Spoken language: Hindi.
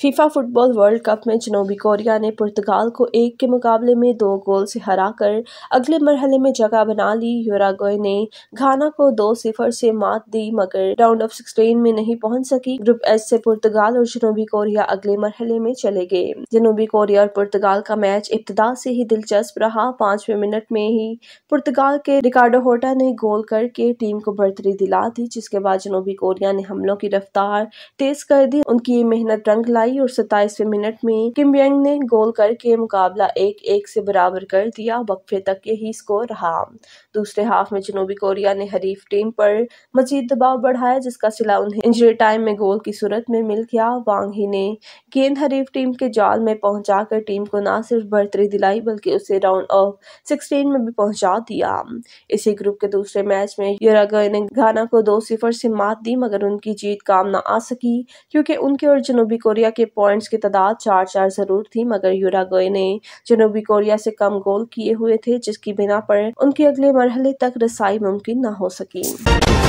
फीफा फुटबॉल वर्ल्ड कप में जनूबी कोरिया ने पुर्तगाल को एक के मुकाबले में दो गोल से हराकर अगले मरहले में जगह बना ली यूरागोय ने घाना को दो सिफर से मात दी मगर राउंड ऑफ सिक्सटीन में नहीं पहुंच सकी ग्रुप एस से पुर्तगाल और जनूबी कोरिया अगले मरहले में चले गए जनूबी कोरिया और पुर्तगाल का मैच इब्तदा से ही दिलचस्प रहा पांचवे मिनट में ही पुर्तगाल के रिकार्डो होटा ने गोल करके टीम को बढ़तरी दिला दी जिसके बाद जनूबी कोरिया ने हमलों की रफ्तार तेज कर दी उनकी मेहनत रंग लाई आई और सताईसवें मिनट में किम यंग ने गोल करके मुकाबला एक एक से बराबर कर दिया वक्फे तक यही स्कोर रहा दूसरे हाफ में जनूबी कोरिया ने हरीफ टीम पर मजीद दबाव बढ़ाया जिसका सिला उन्हें इंजरी टाइम में गोल की सूरत में मिल गया वांग ही ने गेंद हरीफ टीम के जाल में पहुंचाकर टीम को न सिर्फ बढ़तरी दिलाई बल्कि उसे राउंड ऑफ सिक्सटीन में भी पहुंचा दिया इसी ग्रुप के दूसरे मैच में यूरागय ने घाना को दो सिफर से मात दी मगर उनकी जीत काम न आ सकी क्योंकि उनके और जनूबी कोरिया के पॉइंट्स की तादाद चार चार जरूर थी मगर यूरागोए ने जनूबी कोरिया से कम गोल किए हुए थे जिसकी बिना पर उनके अगले मरहले तक रसाई मुमकिन न हो सकी